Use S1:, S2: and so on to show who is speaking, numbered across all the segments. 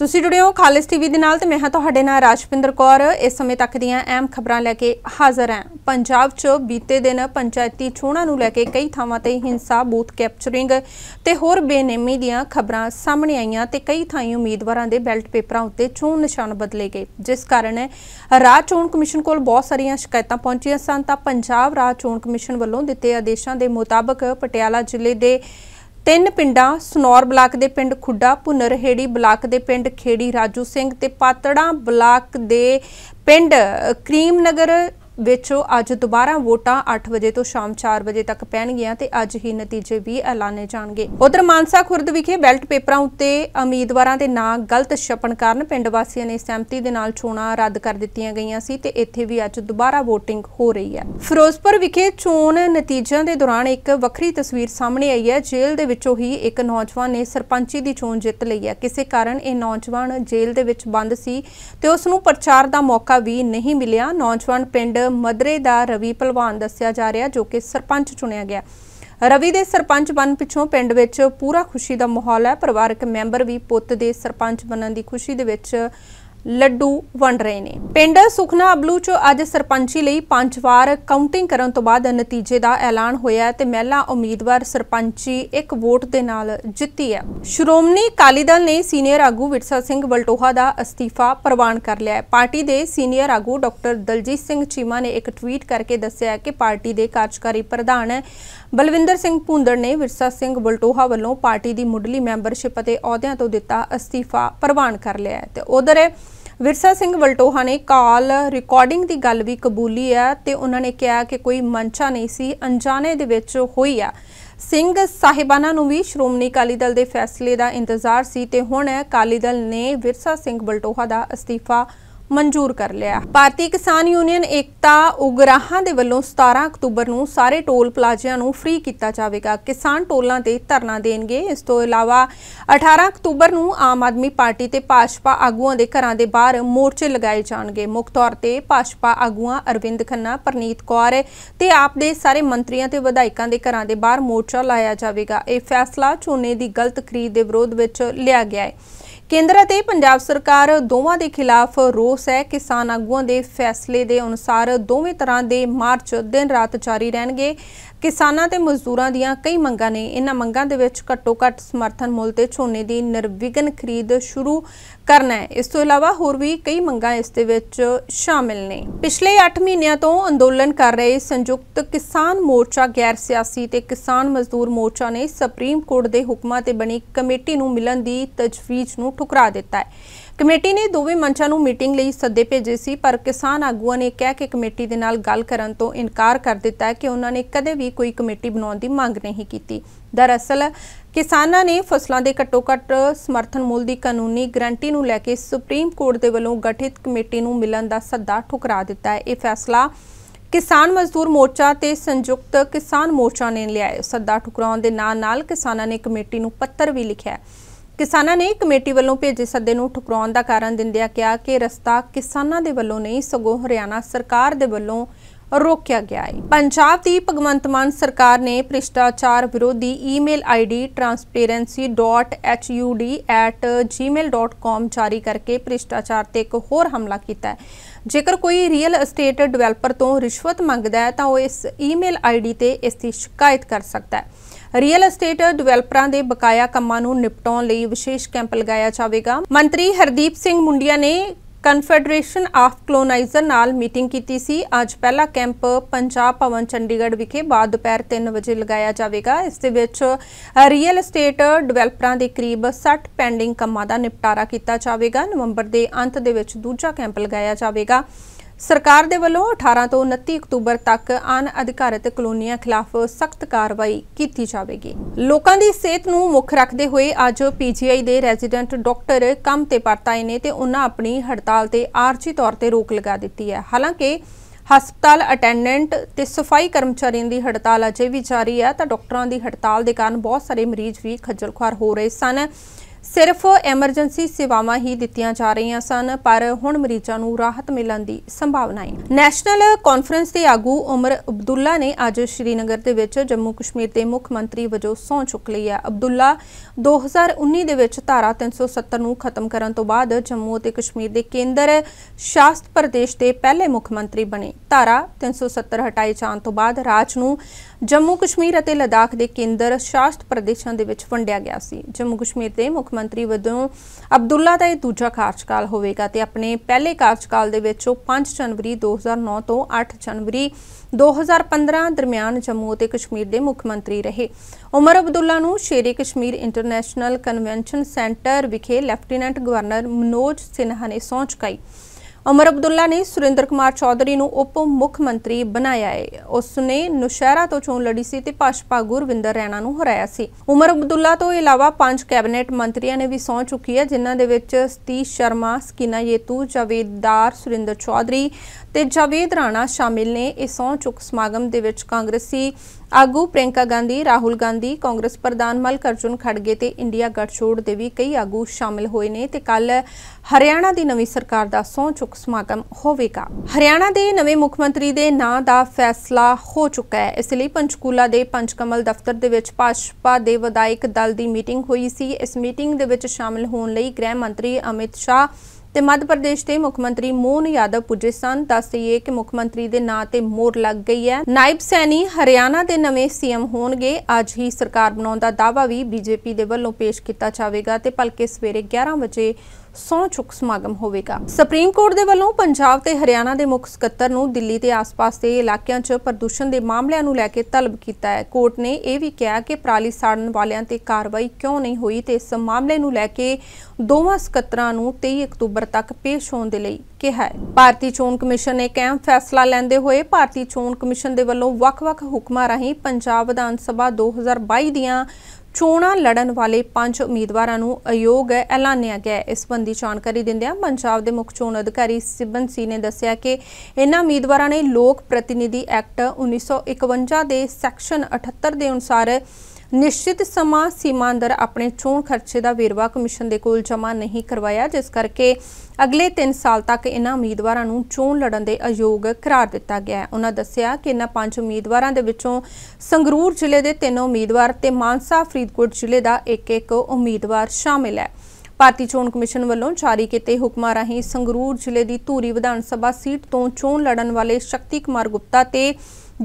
S1: ਤੁਸੀਂ ਜੁੜੇ ਹੋ ਖਾਲਸ ਟੀਵੀ ਦੇ ਨਾਲ ਤੇ ਮੈਂ ਹਾਂ ਤੁਹਾਡੇ ਨਾਲ ਰਾਜਪਿੰਦਰ ਕੌਰ ਇਸ ਸਮੇਂ ਤੱਕ ਦੀਆਂ ਅਹਿਮ ਖਬਰਾਂ ਲੈ ਕੇ ਹਾਜ਼ਰ ਹਾਂ ਪੰਜਾਬ 'ਚ ਬੀਤੇ ਦਿਨ ਪੰਚਾਇਤੀ ਚੋਣਾਂ ਨੂੰ ਲੈ ਕੇ ਕਈ ਥਾਵਾਂ ਤੇ ਹਿੰਸਾ ਬੂਥ ਕੈਪਚਰਿੰਗ ਤੇ ਹੋਰ ਬੇਨੇਮੀ ਦੀਆਂ ਖਬਰਾਂ ਸਾਹਮਣੇ ਆਈਆਂ ਤੇ ਕਈ ਥਾਈਂ ਉਮੀਦਵਾਰਾਂ ਦੇ ਬੈਲਟ ਪੇਪਰਾਂ ਉੱਤੇ ਚੋਣ ਨਿਸ਼ਾਨ ਬਦਲੇ ਗਏ ਜਿਸ ਕਾਰਨ ਰਾਜ ਚੋਣ ਕਮਿਸ਼ਨ ਕੋਲ ਬਹੁਤ ਸਾਰੀਆਂ ਸ਼ਿਕਾਇਤਾਂ ਪਹੁੰਚੀਆਂ ਸਨ ਤਾਂ ਪੰਜਾਬ ਰਾਜ ਚੋਣ ਕਮਿਸ਼ਨ ਵੱਲੋਂ ਦਿੱਤੇ ਆਦੇਸ਼ਾਂ ਦੇ ਮੁਤਾਬਕ ਪਟਿਆਲਾ ਜ਼ਿਲ੍ਹੇ ਦੇ ਤਿੰਨ ਪਿੰਡਾਂ ਸਨੌਰ ਬਲਾਕ ਦੇ ਪਿੰਡ ਖੁੱਡਾ ਪੁਨਰਹੇੜੀ ਬਲਾਕ ਦੇ ਪਿੰਡ ਖੇੜੀ ਰਾਜੂ ਸਿੰਘ ਤੇ ਪਾਤੜਾ ਬਲਾਕ ਦੇ ਪਿੰਡ ਕਰੀਮਨਗਰ ਨਗਰ ਵਿੱਚ ਅੱਜ ਦੁਬਾਰਾ ਵੋਟਾਂ 8 ਵਜੇ ਤੋਂ ਸ਼ਾਮ 4 ਵਜੇ ਤੱਕ ਪੈਣਗੀਆਂ ਤੇ ਅੱਜ ਹੀ ਨਤੀਜੇ ਵੀ ਐਲਾਨੇ ਜਾਣਗੇ ਉਧਰ ਮਾਨਸਾ ਖੁਰਦ ਵਿਖੇ ਬੈਲਟ ਪੇਪਰਾਂ ਉੱਤੇ ਉਮੀਦਵਾਰਾਂ ਦੇ ਨਾਂ ਗਲਤ ਛਪਣ ਕਾਰਨ ਪਿੰਡ ਵਾਸੀਆਂ ਨੇ ਸਹਿਮਤੀ ਦੇ ਨਾਲ ਚੋਣਾਂ ਰੱਦ ਕਰ ਦਿੱਤੀਆਂ ਗਈਆਂ ਸੀ ਤੇ ਇੱਥੇ ਵੀ ਅੱਜ ਦੁਬਾਰਾ VOTING ਹੋ ਰਹੀ ਹੈ ਫਿਰੋਜ਼ਪੁਰ ਵਿਖੇ ਚੋਣ ਨਤੀਜਿਆਂ ਦੇ ਦੌਰਾਨ ਇੱਕ ਵੱਖਰੀ ਤਸਵੀਰ ਸਾਹਮਣੇ ਆਈ ਹੈ ਜੇਲ੍ਹ ਦੇ ਵਿੱਚੋਂ ਹੀ ਇੱਕ ਨੌਜਵਾਨ ਨੇ ਸਰਪੰਚੀ ਦੀ ਚੋਣ ਜਿੱਤ ਲਈ ਹੈ ਕਿਸੇ ਕਾਰਨ ਇਹ ਨੌਜਵਾਨ ਜੇਲ੍ਹ ਦੇ ਵਿੱਚ ਬੰਦ ਸੀ ਤੇ ਉਸ ਨੂੰ ਪ੍ਰਚਾਰ ਦਾ ਮੌਕਾ ਵੀ ਨਹੀਂ ਮਿਲਿਆ ਨੌਜਵਾਨ ਪਿੰਡ ਮਦਰੇ ਦਾ ਰਵੀ ਪਲਵਾਨ ਦੱਸਿਆ ਜਾ ਰਿਹਾ ਜੋ ਕਿ ਸਰਪੰਚ ਚੁਣਿਆ ਗਿਆ ਰਵੀ ਦੇ ਸਰਪੰਚ ਬਣਨ ਪਿੱਛੋਂ ਪਿੰਡ ਵਿੱਚ ਪੂਰਾ ਖੁਸ਼ੀ ਦਾ ਮਾਹੌਲ ਹੈ ਪਰਿਵਾਰਕ ਮੈਂਬਰ ਵੀ ਪੁੱਤ ਦੇ ਸਰਪੰਚ ਬਣਨ ਦੀ ਖੁਸ਼ੀ ਦੇ ਵਿੱਚ ਲੱਡੂ ਵੰਡ ਰਹੇ ਨੇ ਪਿੰਡ ਸੁਖਨਾ ਅਬਲੂ ਚ ਅੱਜ ਸਰਪੰਚੀ ਲਈ ਪੰਜ ਵਾਰ ਕਾਊਂਟਿੰਗ ਕਰਨ ਤੋਂ ਬਾਅਦ ਨਤੀਜੇ ਦਾ ਐਲਾਨ ਹੋਇਆ ਤੇ ਮਹਿਲਾ ਉਮੀਦਵਾਰ ਸਰਪੰਚੀ ਇੱਕ ਵੋਟ ਦੇ ਨਾਲ ਜਿੱਤੀ ਹੈ ਸ਼੍ਰੋਮਣੀ ਅਕਾਲੀ ਦਲ ਨੇ ਸੀਨੀਅਰ ਆਗੂ ਵਿਰਸਾ ਸਿੰਘ ਬਲਟੋਹਾ ਦਾ ਅਸਤੀਫਾ ਪ੍ਰਵਾਨ ਕਰ ਲਿਆ ਹੈ ਪਾਰਟੀ ਦੇ ਸੀਨੀਅਰ ਆਗੂ ਡਾਕਟਰ ਦਲਜੀਤ ਸਿੰਘ ਚੀਮਾ ਨੇ ਇੱਕ ਟਵੀਟ ਕਰਕੇ ਦੱਸਿਆ ਕਿ ਪਾਰਟੀ ਦੇ ਕਾਰਜਕਾਰੀ ਪ੍ਰਧਾਨ ਬਲਵਿੰਦਰ ਸਿੰਘ ਭੁੰਦੜ ਨੇ ਵਿਰਸਾ ਸਿੰਘ ਬਲਟੋਹਾ ਵੱਲੋਂ ਪਾਰਟੀ ਦੀ ਮੁੱਢਲੀ ਮੈਂਬਰਸ਼ਿਪ ਅਤੇ ਅਹੁਦਿਆਂ ਤੋਂ ਦਿੱਤਾ ਅਸਤੀਫਾ ਪ੍ਰਵਾਨ ਕਰ ਲਿਆ ਹੈ ਤੇ ਉਧਰ ਵਿਰਸਾ ਸਿੰਘ ਵਲਟੋਹਾ ਨੇ ਕਾਲ ਰਿਕਾਰਡਿੰਗ ਦੀ ਗੱਲ ਵੀ ਕਬੂਲੀ ਹੈ ਤੇ ਉਹਨਾਂ ਨੇ ਕਿਹਾ ਕਿ ਕੋਈ ਮਨਚਾ ਨਹੀਂ ਸੀ ਅਣਜਾਣੇ ਦੇ ਵਿੱਚ ਹੋਈ ਆ ਸਿੰਘ ਸਾਹਿਬਾਨਾਂ ਨੂੰ ਵੀ ਸ਼੍ਰੋਮਣੀ ਅਕਾਲੀ ਦਲ ਦੇ ਫੈਸਲੇ ਦਾ ਇੰਤਜ਼ਾਰ ਸੀ ਤੇ ਹੁਣ ਅਕਾਲੀ ਦਲ ਨੇ ਵਿਰਸਾ ਸਿੰਘ ਵਲਟੋਹਾ ਦਾ ਅਸਤੀਫਾ ਮਨਜ਼ੂਰ ਕਰ ਲਿਆ ਭਾਰਤੀ ਕਿਸਾਨ ਯੂਨੀਅਨ ਏਕਤਾ ਉਗਰਾਹਾਂ ਦੇ ਵੱਲੋਂ 17 ਅਕਤੂਬਰ ਨੂੰ ਸਾਰੇ ਟੋਲ ਪਲਾਜ਼ਿਆਂ ਨੂੰ ਫ੍ਰੀ ਕੀਤਾ ਜਾਵੇਗਾ ਕਿਸਾਨ ਟੋਲਾਂ ਤੇ ਧਰਨਾ ਦੇਣਗੇ ਇਸ ਤੋਂ ਇਲਾਵਾ 18 ਅਕਤੂਬਰ ਨੂੰ ਆਮ ਆਦਮੀ ਪਾਰਟੀ ਤੇ ਭਾਜਪਾ ਆਗੂਆਂ ਦੇ ਘਰਾਂ ਦੇ ਬਾਹਰ ਮੋਰਚੇ ਲਗਾਏ ਜਾਣਗੇ ਮੁੱਖ ਤੌਰ ਤੇ ਭਾਜਪਾ ਆਗੂਆਂ ਅਰਵਿੰਦ ਖੰਨਾ ਪ੍ਰਨੀਤ ਕੌਰ ਤੇ ਆਪ ਦੇ ਸਾਰੇ ਮੰਤਰੀਆਂ ਤੇ ਵਿਧਾਇਕਾਂ ਦੇ ਘਰਾਂ ਦੇ ਬਾਹਰ ਮੋਰਚਾ ਲਾਇਆ ਜਾਵੇਗਾ ਇਹ ਫੈਸਲਾ ਝੋਨੇ ਦੀ ਗਲਤ ਖਰੀਦ ਦੇ ਵਿਰੋਧ ਵਿੱਚ ਲਿਆ ਗਿਆ ਹੈ ਕੇਂਦਰ ਅਤੇ ਪੰਜਾਬ ਸਰਕਾਰ ਦੋਵਾਂ ਦੇ ਖਿਲਾਫ ਰੋਸ ਹੈ ਕਿਸਾਨ ਆਗੂਆਂ ਦੇ ਫੈਸਲੇ ਦੇ ਅਨੁਸਾਰ ਦੋਵੇਂ ਤਰ੍ਹਾਂ ਦੇ ਮਾਰਚ ਦਿਨ ਰਾਤ ਜਾਰੀ ਰਹਿਣਗੇ ਕਿਸਾਨਾਂ ਤੇ ਮਜ਼ਦੂਰਾਂ ਦੀਆਂ ਕਈ ਮੰਗਾਂ ਨੇ ਇਹਨਾਂ ਮੰਗਾਂ ਦੇ ਵਿੱਚ ਘੱਟੋ ਘੱਟ ਸਮਰਥਨ ਮੁੱਲ ਤੇ ਝੋਨੇ ਦੀ ਨਿਰਵਿਘਨ ਖਰੀਦ ਸ਼ੁਰੂ ਕਰਨਾ ਹੈ ਇਸ ਤੋਂ ਇਲਾਵਾ ਹੋਰ ਵੀ ਕਈ ਮੰਗਾਂ ਇਸ ਦੇ ਵਿੱਚ ਸ਼ਾਮਿਲ ਨੇ ਪਿਛਲੇ 8 ਮਹੀਨਿਆਂ ਤੋਂ ਅੰਦੋਲਨ ਕਰ ਰਹੇ ਸੰਯੁਕਤ ਕਿਸਾਨ ਮੋਰਚਾ ਗੈਰ ਸਿਆਸੀ ਤੇ ਕਿਸਾਨ ਮਜ਼ਦੂਰ ਮੋਰਚਾ ਨੇ ਸੁਪਰੀਮ ਕੋਰਟ ਦੇ ਹੁਕਮਾਂ ਤੇ ਬਣੀ ਕਮੇਟੀ ਨੂੰ ਮਿਲਣ ਦੀ ਤਜਵੀਜ਼ ਨੂੰ ਠੁਕਰਾ ਦਿੱਤਾ ਹੈ ਕਮੇਟੀ ਨੇ ਦੋਵੇਂ ਮੰਚਾਂ ਨੂੰ ਮੀਟਿੰਗ ਲਈ ਸੱਦੇ ਭੇਜੇ ਸੀ ਪਰ ਕਿਸਾਨ ਆਗੂਆਂ ਨੇ ਕਹਿ ਕੇ ਕਮੇਟੀ ਦੇ ਨਾਲ ਗੱਲ ਕਰਨ ਤੋਂ ਇਨਕਾਰ ਕਰ ਦਿੱਤਾ ਕਿ ਉਹਨਾਂ ਨੇ ਕਦੇ ਵੀ ਕੋਈ ਕਮੇਟੀ ਬਣਾਉਣ ਦੀ ਮੰਗ ਨਹੀਂ ਕੀਤੀ ਦਰਅਸਲ ਕਿਸਾਨਾਂ ਨੇ ਫਸਲਾਂ ਦੇ ਘੱਟੋ-ਘੱਟ ਸਮਰਥਨ ਮੁੱਲ ਦੀ ਕਾਨੂੰਨੀ ਗਰੰਟੀ ਨੂੰ ਲੈ ਕੇ ਸੁਪਰੀਮ ਕੋਰਟ ਦੇ ਵੱਲੋਂ ਗਠਿਤ ਕਮੇਟੀ ਨੂੰ ਮਿਲਣ ਦਾ ਸੱਦਾ ਠੁਕਰਾ ਦਿੱਤਾ ਹੈ ਇਹ ਫੈਸਲਾ ਕਿਸਾਨ ਮਜ਼ਦੂਰ ਮੋਰਚਾ ਤੇ ਸੰਯੁਕਤ ਕਿਸਾਨ ਮੋਰਚਾ ਨੇ ਲਿਆ ਸੱਦਾ ਠੁਕਰਾਉਣ ਦੇ ਨਾਲ ਨਾਲ ਕਿਸਾਨਾਂ ਨੇ ਕਮੇਟੀ ਨੂੰ ਪੱਤਰ ਵੀ ਲਿਖਿਆ ਹੈ ਕਿਸਾਨਾਂ ਨੇ ਕਮੇਟੀ ਵੱਲੋਂ ਭੇਜੇ ਸੱਦੇ ਨੂੰ ਠੁਕਰਾਉਣ ਦਾ ਕਾਰਨ ਦਿੰਦਿਆਂ ਕਿਹਾ ਕਿ ਰਸਤਾ ਕਿਸਾਨਾਂ ਦੇ ਵੱਲੋਂ ਨਹੀਂ ਸਗੋਂ ਹਰਿਆਣਾ ਸਰਕਾਰ ਦੇ ਵੱਲੋਂ ਰੋਕਿਆ ਗਿਆ ਹੈ ਪੰਜਾਬ ਦੀ ਭਗਵੰਤ ਮਾਨ ਸਰਕਾਰ ਨੇ ਭ੍ਰਿਸ਼ਟਾਚਾਰ ਵਿਰੋਧੀ ਈਮੇਲ ਆਈਡੀ transparency.hud@gmail.com ਜਾਰੀ ਕਰਕੇ ਭ੍ਰਿਸ਼ਟਾਚਾਰ ਤੇ ਇੱਕ ਹੋਰ ਹਮਲਾ ਕੀਤਾ ਹੈ ਜੇਕਰ ਕੋਈ ਰੀਅਲ ਅਸਟੇਟ ਡਿਵੈਲਪਰ ਤੋਂ ਰਿਸ਼ਵਤ ਮੰਗਦਾ ਹੈ ਤਾਂ ਉਹ ਇਸ ਈਮੇਲ ਆਈਡੀ ਤੇ ਇਸ ਦੀ ਸ਼ਿਕਾਇਤ ਕਰ ਸਕਦਾ ਹੈ ਰੀਅਲ ਅਸਟੇਟ ਡਿਵੈਲਪਰਾਂ ਦੇ ਬਕਾਇਆ ਕੰਮਾਂ ਨੂੰ ਨਿਪਟਾਉਣ ਲਈ ਵਿਸ਼ੇਸ਼ ਕੈਂਪ ਲਗਾਇਆ ਜਾਵੇਗਾ ਮੰਤਰੀ ਹਰਦੀਪ ਸਿੰਘ ਮੁੰਡੀਆ ਨੇ ਕਨਫੈਡਰੇਸ਼ਨ ਆਫ ਕਲੋਨਾਈਜ਼ਰ ਨਾਲ ਮੀਟਿੰਗ ਕੀਤੀ ਸੀ ਅੱਜ ਪਹਿਲਾ ਕੈਂਪ ਪੰਜਾਬ ਭਵਨ ਚੰਡੀਗੜ੍ਹ ਵਿਖੇ ਬਾਅਦ ਦੁਪਹਿਰ 3 ਵਜੇ ਲਗਾਇਆ ਜਾਵੇਗਾ ਇਸ ਦੇ ਵਿੱਚ ਰੀਅਲ ਅਸਟੇਟ ਡਿਵੈਲਪਰਾਂ ਦੇ ਕਰੀਬ 60 ਪੈਂਡਿੰਗ ਕੰਮਾਂ ਦਾ ਨਿਪਟਾਰਾ ਕੀਤਾ ਜਾਵੇਗਾ ਨਵੰਬਰ ਦੇ ਅੰਤ ਦੇ ਵਿੱਚ ਦੂਜਾ ਕੈਂਪ ਲਗਾਇਆ ਜਾਵੇਗਾ ਸਰਕਾਰ ਦੇ ਵੱਲੋਂ 18 ਤੋਂ 29 ਅਕਤੂਬਰ ਤੱਕ ਅਨ ਅਧਿਕਾਰਤ ਕਲੋਨੀਆਂ ਖਿਲਾਫ ਸਖਤ ਕਾਰਵਾਈ ਕੀਤੀ ਜਾਵੇਗੀ ਲੋਕਾਂ ਦੀ ਸਿਹਤ ਨੂੰ ਮੁੱਖ ਰੱਖਦੇ ਹੋਏ ਅੱਜ ਪੀਜੀਆਈ ਦੇ ਰੈਜ਼ੀਡੈਂਟ ਡਾਕਟਰ ਕੰਮ ਤੇ ਪਰਤਾਏ ਨੇ ਤੇ ਉਹਨਾਂ ਆਪਣੀ ਹੜਤਾਲ ਤੇ ਆਰਜੀ ਤੌਰ ਤੇ ਰੋਕ ਲਗਾ ਦਿੱਤੀ ਹੈ ਹਾਲਾਂਕਿ ਹਸਪਤਾਲ ਅਟੈਂਡੈਂਟ ਤੇ ਸਫਾਈ ਕਰਮਚਾਰੀਆਂ ਦੀ ਹੜਤਾਲ ਅਜੇ ਵੀ ਜਾਰੀ ਹੈ ਤਾਂ ਡਾਕਟਰਾਂ ਦੀ ਹੜਤਾਲ ਦੇ ਕਾਰਨ ਬਹੁਤ ਸਾਰੇ ਮਰੀਜ਼ ਵੀ ਖੱਜਲ ਖੁਆਰ ਹੋ ਰਹੇ ਸਨ ਸਿਰਫ ਐਮਰਜੈਂਸੀ ਸੇਵਾਵਾਂ ਹੀ ਦਿੱਤੀਆਂ ਜਾ ਰਹੀਆਂ ਸਨ ਪਰ ਹੁਣ ਮਰੀਜ਼ਾਂ ਨੂੰ ਰਾਹਤ ਮਿਲਣ ਦੀ ਸੰਭਾਵਨਾ ਹੈ ਨੈਸ਼ਨਲ ਕਾਨਫਰੰਸ ਦੇ ਆਗੂ ਉਮਰ ਅਬਦੁੱਲਾ ਨੇ ਅੱਜ ਸ਼੍ਰੀਨਗਰ ਦੇ ਵਿੱਚ ਜੰਮੂ ਕਸ਼ਮੀਰ ਦੇ ਮੁੱਖ ਮੰਤਰੀ ਵਜੋਂ ਸਹੁੰ ਚੁੱਕ ਲਈ ਹੈ ਅਬਦੁੱਲਾ 2019 ਦੇ ਵਿੱਚ ਧਾਰਾ 370 ਨੂੰ ਖਤਮ ਕਰਨ ਤੋਂ ਬਾਅਦ ਜੰਮੂ ਅਤੇ ਕਸ਼ਮੀਰ ਦੇ ਕੇਂਦਰ ਸ਼ਾਸਤ ਪ੍ਰਦੇਸ਼ ਦੇ ਪਹਿਲੇ ਮੁੱਖ ਮੰਤਰੀ ਬਣੇ ਧਾਰਾ 370 ਹਟਾਈ ਜਾਣ ਤੋਂ ਬਾਅਦ ਰਾਜ ਨੂੰ ਜੰਮੂ ਕਸ਼ਮੀਰ ਅਤੇ ਲਦਾਖ ਦੇ ਕੇਂਦਰ ਸ਼ਾਸਤ ਪ੍ਰਦੇਸ਼ਾਂ ਦੇ ਵਿੱਚ ਵੰਡਿਆ ਗਿਆ ਸੀ ਜੰਮੂ ਕਸ਼ਮੀਰ ਦੇ ਮੁੱਖ ਮੰਤਰੀ ਵਜੋਂ ਅਬਦੁੱਲਾ ਦਾ ਇਹ ਦੂਜਾ ਕਾਰਜਕਾਲ ਹੋਵੇਗਾ ਤੇ ਆਪਣੇ ਪਹਿਲੇ ਕਾਰਜਕਾਲ ਦੇ ਵਿੱਚ ਉਹ 5 ਜਨਵਰੀ 2009 ਤੋਂ 8 ਜਨਵਰੀ 2015 ਦਰਮਿਆਨ ਜੰਮੂ ਅਤੇ ਕਸ਼ਮੀਰ ਦੇ ਮੁੱਖ ਮੰਤਰੀ ਰਹੇ ਉਮਰ ਅਬਦੁੱਲਾ ਨੂੰ Sher-e Kashmir International Convention Centre ਵਿਖੇ ਲੈਫਟੀਨੈਂਟ ਗਵਰਨਰ ਮਨੋਜ ਸਿਨਹਾ ਨੇ ਸੌਂਚ ਚੁਕਾਈ ਉਮਰ ਅਬਦੁੱਲਾ ਨੇ ਸੁਰਿੰਦਰ ਕੁਮਾਰ ਚੌਧਰੀ ਨੂੰ ਉਪ ਮੁੱਖ ਮੰਤਰੀ ਬਣਾਇਆ ਹੈ ਉਸ ਨੇ ਨੁਸ਼ਹਿਰਾ ਤੋਂ ਚੋਣ ਲੜੀ ਸੀ ਤੇ ਪਾਸ਼ਪਾ ਗੁਰਵਿੰਦਰ ਰੈਣਾ ਨੂੰ ਹਰਾਇਆ ਸੀ ਉਮਰ ਅਬਦੁੱਲਾ ਤੋਂ ਇਲਾਵਾ ਪੰਜ ਕੈਬਨਿਟ ਮੰਤਰੀਆਂ ਨੇ ਵੀ ਸੌਂ ਚੁੱਕੀ ਹੈ ਜਿਨ੍ਹਾਂ ਦੇ ਵਿੱਚ ਸਤੀਸ਼ ਸ਼ਰਮਾ ਸਕੀਨਾ ਯੇਤੂ ਜਵੇਦਦਾਰ ਸੁਰਿੰਦਰ ਚੌਧਰੀ ਤੇ ਜਵੇਦ ਰਾਣਾ ਸ਼ਾਮਿਲ ਨੇ ਇਸ ਸੌਂ ਚੁੱਕ ਸਮਾਗਮ ਦੇ ਵਿੱਚ ਕਾਂਗਰਸੀ ਆਗੂ ਪ੍ਰਿੰਕਾ ਗਾਂਧੀ ਰਾਹੁਲ ਗਾਂਧੀ ਕਾਂਗਰਸ ਪ੍ਰਧਾਨ ਮਲਕਰਜੁਨ ਖੜਗੇ ਤੇ ਇੰਡੀਆ ਗੱਠਜੋੜ ਦੇ ਵੀ ਕਈ ਆਗੂ ਸ਼ਾਮਿਲ ਹੋਏ ਨੇ ਤੇ ਕੱਲ ਹਰਿਆਣਾ ਦੀ ਨਵੀਂ ਸਰਕਾਰ ਦਾ ਸੌਂ ਚੁੱਕ ਸਮਾਗਮ ਹੋਵੇਗਾ ਹਰਿਆਣਾ ਦੇ ਨਵੇਂ ਮੁੱਖ ਮੰਤਰੀ ਦੇ ਨਾਂ ਦਾ ਫੈਸਲਾ ਹੋ ਚੁੱਕਾ ਹੈ ਇਸ ਲਈ ਪੰਚਕੂਲਾ ਦੇ ਪੰਚਕਮਲ ਦਫ਼ਤਰ ਦੇ ਵਿੱਚ ਪਾਸ਼ਪਾ ਦੇ ਵਿਧਾਇਕ ਦਲ ਦੀ ਮੀਟਿੰਗ ਹੋਈ ਸੀ ਇਸ ਮੀਟਿੰਗ ਦੇ ਵਿੱਚ ਸ਼ਾਮਿਲ ਹੋਣ ਲਈ ਗ੍ਰਹਿ ਮੰਤਰੀ ਅਮਿਤ ਸ਼ਾਹ ਤੇ ਮੱਧ ਪ੍ਰਦੇਸ਼ ਦੇ ਮੁੱਖ ਮੰਤਰੀ ਮੋਹਨ ਯਾਦਵ ਪੁੱਜੇ ਸਨ ਦੱਸਈਏ ਕਿ ਮੁੱਖ ਮੰਤਰੀ ਦੇ ਨਾਂ ਤੇ ਮੋਹਰ ਲੱਗ ਗਈ ਹੈ ਨਾਇਬ ਸੈਣੀ ਹਰਿਆਣਾ ਦੇ ਨਵੇਂ ਸੀਐਮ ਹੋਣਗੇ ਅੱਜ ਹੀ ਸਰਕਾਰ ਬਣਾਉਣ ਦਾ ਦਾਵਾ ਵੀ ਬੀਜੇਪੀ ਦੇ ਵੱਲੋਂ ਪੇਸ਼ ਕੀਤਾ ਜਾਵੇਗਾ ਤੇ ਭਲਕੇ ਸਵੇਰੇ 11 ਵਜੇ ਸੌਂ ਚੁੱਕ ਸਮਾਗਮ ਹੋਵੇਗਾ ਸੁਪਰੀਮ ਕੋਰਟ ਦੇ ਵੱਲੋਂ ਪੰਜਾਬ ਤੇ ਹਰਿਆਣਾ ਦੇ ਮੁੱਖ ਸਕੱਤਰ ਨੂੰ ਦਿੱਲੀ ਤੇ ਆਸ-ਪਾਸ ਦੇ ਇਲਾਕਿਆਂ 'ਚ ਪ੍ਰਦੂਸ਼ਣ ਦੇ ਮਾਮਲਿਆਂ ਨੂੰ ਲੈ ਕੇ ਤਲਬ ਕੀਤਾ ਹੈ ਕੋਰਟ ਨੇ ਇਹ ਵੀ ਕਿਹਾ ਕਿ ਪ੍ਰਾਲੀ ਸਾੜਨ ਵਾਲਿਆਂ ਤੇ ਕਾਰਵਾਈ ਕਿਉਂ ਨਹੀਂ ਹੋਈ ਤੇ ਇਸ ਮਾਮਲੇ ਨੂੰ ਲੈ ਕੇ ਦੋਵਾਂ ਸਕੱਤਰਾਂ ਨੂੰ 23 ਅਕਤੂਬਰ ਤੱਕ ਪੇਸ਼ ਹੋਣ ਦੇ ਲਈ ਕਿਹਾ ਹੈ ਭਾਰਤੀ ਚੋਣ ਕਮਿਸ਼ਨ ਨੇ ਕੈਂਪ ਫੈਸਲਾ ਲੈਂਦੇ ਹੋਏ ਭਾਰਤੀ ਚੋਣ ਕਮਿਸ਼ਨ ਦੇ ਵੱਲੋਂ ਵੱਖ-ਵੱਖ ਹੁਕਮਾਂ ਰਾਹੀਂ ਪੰਜਾਬ ਵਿਧਾਨ ਸਭਾ 2022 ਦੀਆਂ ਚੋਣਾਂ ਲੜਨ ਵਾਲੇ ਪੰਜ ਉਮੀਦਵਾਰਾਂ ਨੂੰ ਅਯੋਗ ਐਲਾਨਿਆ ਗਿਆ ਇਸ ਸੰਬੰਧੀ ਜਾਣਕਾਰੀ ਦਿੰਦਿਆਂ ਪੰਜਾਬ ਦੇ ਮੁੱਖ ਚੋਣ ਅਧਿਕਾਰੀ ਸਿਬਨ ਸੀ ਨੇ ਦੱਸਿਆ ਕਿ ਇਹਨਾਂ ਉਮੀਦਵਾਰਾਂ ਨੇ ਲੋਕ ਪ੍ਰਤੀਨਿਧੀ ਐਕਟ 1951 ਦੇ ਸੈਕਸ਼ਨ 78 ਦੇ ਅਨੁਸਾਰ ਨਿਸ਼ਚਿਤ ਸਮਾਂ ਸੀਮਾ ਅੰਦਰ ਆਪਣੇ ਚੋਣ ਖਰਚੇ ਦਾ ਵੇਰਵਾ ਕਮਿਸ਼ਨ ਦੇ ਕੋਲ ਜਮ੍ਹਾਂ ਨਹੀਂ ਕਰਵਾਇਆ ਜਿਸ ਕਰਕੇ ਅਗਲੇ 3 ਸਾਲ ਤੱਕ ਇਹਨਾਂ ਉਮੀਦਵਾਰਾਂ ਨੂੰ ਚੋਣ ਲੜਨ ਦੇ ਅਯੋਗ ਕਰਾਰ ਦਿੱਤਾ ਗਿਆ ਹੈ ਉਹਨਾਂ ਦੱਸਿਆ ਕਿ ਇਹਨਾਂ ਪੰਜ ਉਮੀਦਵਾਰਾਂ ਦੇ ਵਿੱਚੋਂ ਸੰਗਰੂਰ ਜ਼ਿਲ੍ਹੇ ਦੇ ਤਿੰਨ ਉਮੀਦਵਾਰ ਤੇ ਮਾਨਸਾ ਫਰੀਦਕੋਟ ਜ਼ਿਲ੍ਹੇ ਦਾ ਇੱਕ ਇੱਕ ਉਮੀਦਵਾਰ ਸ਼ਾਮਿਲ ਹੈ ਭਾਰਤੀ ਚੋਣ ਕਮਿਸ਼ਨ ਵੱਲੋਂ ਜਾਰੀ ਕੀਤੇ ਹੁਕਮਾਂ ਰਾਹੀਂ ਸੰਗਰੂਰ ਜ਼ਿਲ੍ਹੇ ਦੀ ਧੂਰੀ ਵਿਧਾਨ ਸਭਾ ਸੀਟ ਤੋਂ ਚੋਣ ਲੜਨ ਵਾਲੇ ਸ਼ਕਤੀ ਕੁਮਾਰ ਗੁਪਤਾ ਤੇ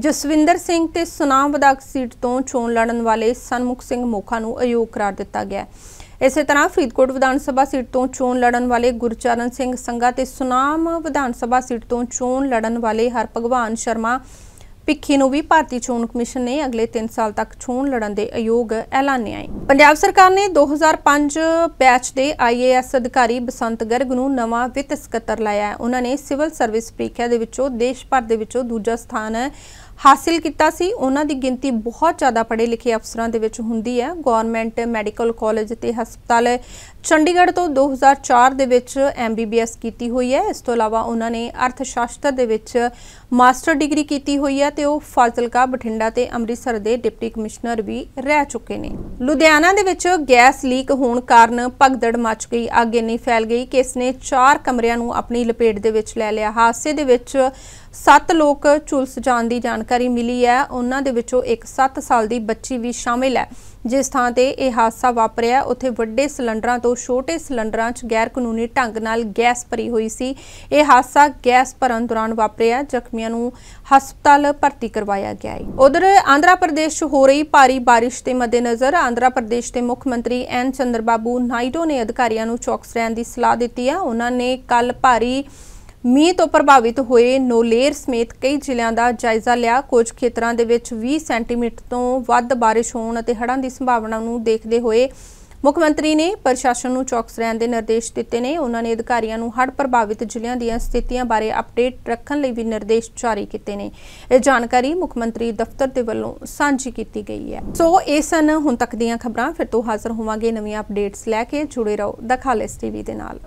S1: ਜਸਵਿੰਦਰ ਸਿੰਘ ਤੇ ਸੁਨਾਮ ਵਿਧਾਕ ਸੀਟ ਤੋਂ ਚੋਣ ਲੜਨ ਵਾਲੇ ਸਨਮੁਖ ਸਿੰਘ ਮੋਖਾ ਨੂੰ ਅਯੋਗ ਕਰਾਰ ਦਿੱਤਾ ਗਿਆ ਇਸੇ ਤਰ੍ਹਾਂ ਫਰੀਦਕੋਟ ਵਿਧਾਨ ਸਭਾ ਸੀਟ ਤੋਂ ਚੋਣ ਲੜਨ ਵਾਲੇ ਗੁਰਚਰਨ ਸਿੰਘ ਸੰਗਾ ਤੇ ਸੁਨਾਮ ਵਿਧਾਨ ਸਭਾ ਸੀਟ ਤੋਂ ਚੋਣ ਲੜਨ ਵਾਲੇ ਹਰਪਗਵਾਨ ਸ਼ਰਮਾ ਪਿੱਖੀ ਨੂੰ ਵੀ ਭਾਰਤੀ ਚੋਣ ਕਮਿਸ਼ਨ ਨੇ ਅਗਲੇ 3 ਸਾਲ ਤੱਕ ਚੋਣ ਲੜਨ ਦੇ ਅਯੋਗ ਐਲਾਨਿਆ ਹੈ ਪੰਜਾਬ ਸਰਕਾਰ ਨੇ 2005 ਬੈਚ ਦੇ ਆਈਏਐਸ ਅਧਿਕਾਰੀ ਬਸੰਤ ਗਰਗ ਨੂੰ ਨਵਾਂ ਵਿੱਤ ਸਕੱਤਰ ਲਾਇਆ ਹੈ ਉਹਨਾਂ ਨੇ ਸਿਵਲ ਸਰਵਿਸ ਪ੍ਰੀਖਿਆ ਦੇ ਵਿੱਚੋਂ ਦੇਸ਼ ਭਰ ਦੇ ਵਿੱਚੋਂ ਦੂਜਾ ਸਥਾਨ ਹਾਸਲ ਕੀਤਾ ਸੀ ਉਹਨਾਂ ਦੀ ਗਿਣਤੀ ਬਹੁਤ ਜ਼ਿਆਦਾ ਪੜ੍ਹੇ ਲਿਖੇ ਅਫਸਰਾਂ ਦੇ ਵਿੱਚ ਹੁੰਦੀ ਹੈ ਗਵਰਨਮੈਂਟ ਮੈਡੀਕਲ ਕਾਲਜ ਤੇ ਹਸਪਤਾਲ ਚੰਡੀਗੜ੍ਹ ਤੋਂ 2004 ਦੇ ਵਿੱਚ ਐਮਬੀਬੀਐਸ ਕੀਤੀ ਹੋਈ ਹੈ ਇਸ ਤੋਂ ਇਲਾਵਾ ਉਹਨਾਂ ਨੇ ਅਰਥ ਸ਼ਾਸਤਰ ਦੇ ਵਿੱਚ ਮਾਸਟਰ ਡਿਗਰੀ ਕੀਤੀ ਹੋਈ ਹੈ ਤੇ ਉਹ ਫਾਜ਼ਿਲਕਾ ਬਠਿੰਡਾ ਤੇ ਅੰਮ੍ਰਿਤਸਰ ਦੇ ਡਿਪਟੀ ਕਮਿਸ਼ਨਰ ਵੀ ਰਹਿ ਚੁੱਕੇ ਨੇ ਲੁਧਿਆਣਾ ਦੇ ਵਿੱਚ ਗੈਸ ਲੀਕ ਹੋਣ ਕਾਰਨ ਭਗਦੜ ਮਚ ਗਈ ਅੱਗ ਇੰਨੀ ਫੈਲ ਗਈ ਕਿ ਇਸ ਨੇ 4 ਕਮਰਿਆਂ ਨੂੰ ਆਪਣੀ ਲਪੇਟ ਦੇ ਵਿੱਚ ਲੈ ਲਿਆ ਹਾਦਸੇ ਦੇ ਵਿੱਚ ਸੱਤ ਲੋਕ ਚੁਲਸ ਜਾਣ ਦੀ ਜਾਣਕਾਰੀ ਮਿਲੀ ਹੈ ਉਹਨਾਂ ਦੇ ਵਿੱਚੋਂ ਇੱਕ 7 ਸਾਲ ਦੀ ਬੱਚੀ ਵੀ ਸ਼ਾਮਿਲ ਹੈ ਜਿਸ ਥਾਂ ਤੇ ਇਹ ਹਾਦਸਾ ਵਾਪਰਿਆ ਉੱਥੇ ਵੱਡੇ ਸਿਲੰਡਰਾਂ ਤੋਂ ਛੋਟੇ ਸਿਲੰਡਰਾਂ 'ਚ ਗੈਰ ਕਾਨੂੰਨੀ ਢੰਗ ਨਾਲ ਗੈਸ ਭਰੀ ਹੋਈ ਸੀ ਇਹ ਹਾਦਸਾ ਗੈਸ ਭਰਨ ਦੌਰਾਨ ਵਾਪਰਿਆ ਜ਼ਖਮੀਆਂ ਨੂੰ ਹਸਪਤਾਲ ਭਰਤੀ ਕਰਵਾਇਆ ਗਿਆ ਹੈ ਉਧਰ ਆਂਧਰਾ ਪ੍ਰਦੇਸ਼ 'ਚ ਹੋ ਰਹੀ ਭਾਰੀ ਬਾਰਿਸ਼ ਦੇ ਮੱਦੇਨਜ਼ਰ ਆਂਧਰਾ ਪ੍ਰਦੇਸ਼ ਦੇ ਮੁੱਖ ਮੰਤਰੀ ਐਨ ਚੰਦਰਬਾਬੂ ਨਾਇਡੂ ਨੇ ਅਧਿਕਾਰੀਆਂ ਨੂੰ ਚੌਕਸ ਰਹਿਣ ਦੀ ਸਲਾਹ ਦਿੱਤੀ ਹੈ ਉਹਨਾਂ ਨੇ ਕੱਲ ਭਾਰੀ ਮੀਂਹ ਤੋਂ ਪ੍ਰਭਾਵਿਤ ਹੋਏ ਨੋਲੇਰ ਸਮੇਤ ਕਈ ਜ਼ਿਲ੍ਹਿਆਂ ਦਾ ਜਾਇਜ਼ਾ ਲਿਆ ਕੁਝ ਖੇਤਰਾਂ ਦੇ ਵਿੱਚ 20 ਸੈਂਟੀਮੀਟਰ ਤੋਂ ਵੱਧ بارش ਹੋਣ ਅਤੇ ਹੜ੍ਹਾਂ ਦੀ ਸੰਭਾਵਨਾ ਨੂੰ ਦੇਖਦੇ ਹੋਏ ਮੁੱਖ ਮੰਤਰੀ ਨੇ ਪ੍ਰਸ਼ਾਸਨ ਨੂੰ ਚੌਕਸ ਰਹਿਣ ਦੇ ਨਿਰਦੇਸ਼ ਦਿੱਤੇ ਨੇ ਉਹਨਾਂ ਨੇ ਅਧਿਕਾਰੀਆਂ ਨੂੰ ਹੜ੍ਹ ਪ੍ਰਭਾਵਿਤ ਜ਼ਿਲ੍ਹਿਆਂ ਦੀਆਂ ਸਥਿਤੀਆਂ ਬਾਰੇ ਅਪਡੇਟ ਰੱਖਣ ਲਈ ਵੀ ਨਿਰਦੇਸ਼ ਜਾਰੀ ਕੀਤੇ ਨੇ ਇਹ ਜਾਣਕਾਰੀ ਮੁੱਖ ਮੰਤਰੀ ਦਫ਼ਤਰ ਦੇ ਵੱਲੋਂ ਸਾਂਝੀ ਕੀਤੀ ਗਈ ਹੈ ਸੋ ਇਹ ਸਨ ਹੁਣ ਤੱਕ ਦੀਆਂ ਖਬਰਾਂ ਫਿਰ ਤੋਂ ਹਾਜ਼ਰ ਹੋਵਾਂਗੇ ਨਵੀਆਂ ਅਪਡੇਟਸ ਲੈ ਕੇ ਜੁੜੇ ਰਹੋ ਦਖਾਲਸ ਟੀਵੀ ਦੇ ਨਾਲ